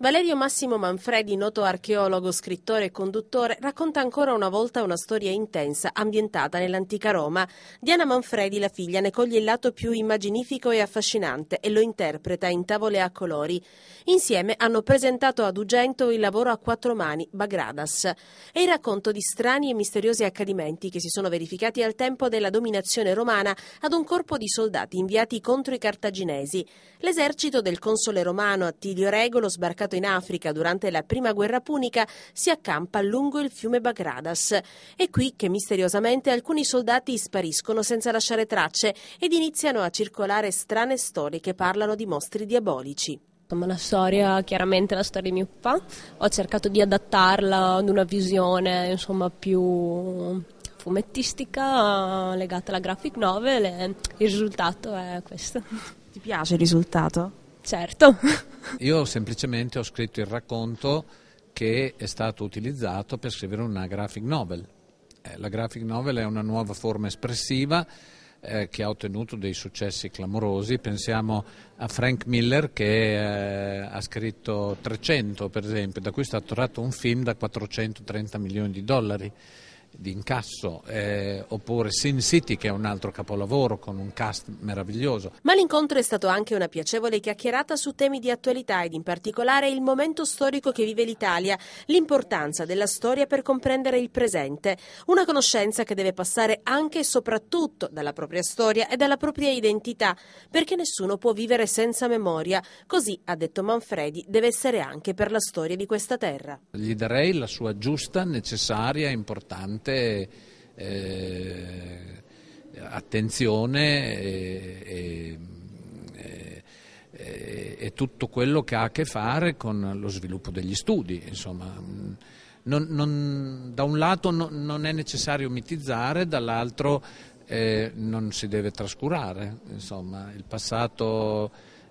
Valerio Massimo Manfredi, noto archeologo, scrittore e conduttore, racconta ancora una volta una storia intensa ambientata nell'antica Roma. Diana Manfredi, la figlia, ne coglie il lato più immaginifico e affascinante e lo interpreta in tavole a colori. Insieme hanno presentato ad Ugento il lavoro a quattro mani, Bagradas, È il racconto di strani e misteriosi accadimenti che si sono verificati al tempo della dominazione romana ad un corpo di soldati inviati contro i cartaginesi. L'esercito del console romano Attilio Regolo sbarcato portato in Africa durante la prima guerra punica si accampa lungo il fiume Bagradas. È qui che misteriosamente alcuni soldati spariscono senza lasciare tracce ed iniziano a circolare strane storie che parlano di mostri diabolici. Ma la storia, chiaramente la storia di mio papà, ho cercato di adattarla ad una visione insomma, più fumettistica legata alla graphic novel e il risultato è questo. Ti piace il risultato? Certo. Io semplicemente ho scritto il racconto che è stato utilizzato per scrivere una graphic novel. Eh, la graphic novel è una nuova forma espressiva eh, che ha ottenuto dei successi clamorosi. Pensiamo a Frank Miller che eh, ha scritto 300 per esempio, da cui è stato tratto un film da 430 milioni di dollari di incasso, eh, oppure Sin City che è un altro capolavoro con un cast meraviglioso. Ma l'incontro è stato anche una piacevole chiacchierata su temi di attualità ed in particolare il momento storico che vive l'Italia, l'importanza della storia per comprendere il presente, una conoscenza che deve passare anche e soprattutto dalla propria storia e dalla propria identità, perché nessuno può vivere senza memoria, così ha detto Manfredi, deve essere anche per la storia di questa terra. Gli darei la sua giusta, necessaria e importante forte eh, attenzione e, e, e, eh, e, tutto quello che ha a che fare con lo sviluppo degli studi. Non, non, da un lato non, non è necessario mitizzare, dall'altro eh, non si deve trascurare. Insomma, il passato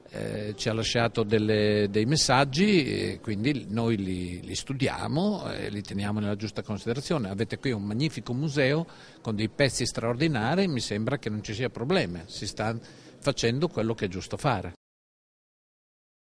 eh, ci ha lasciato delle, dei messaggi, quindi noi li, li studiamo e eh, li teniamo nella giusta considerazione. Avete qui un magnifico museo con dei pezzi straordinari, mi sembra che non ci sia problema, si sta facendo quello che è giusto fare.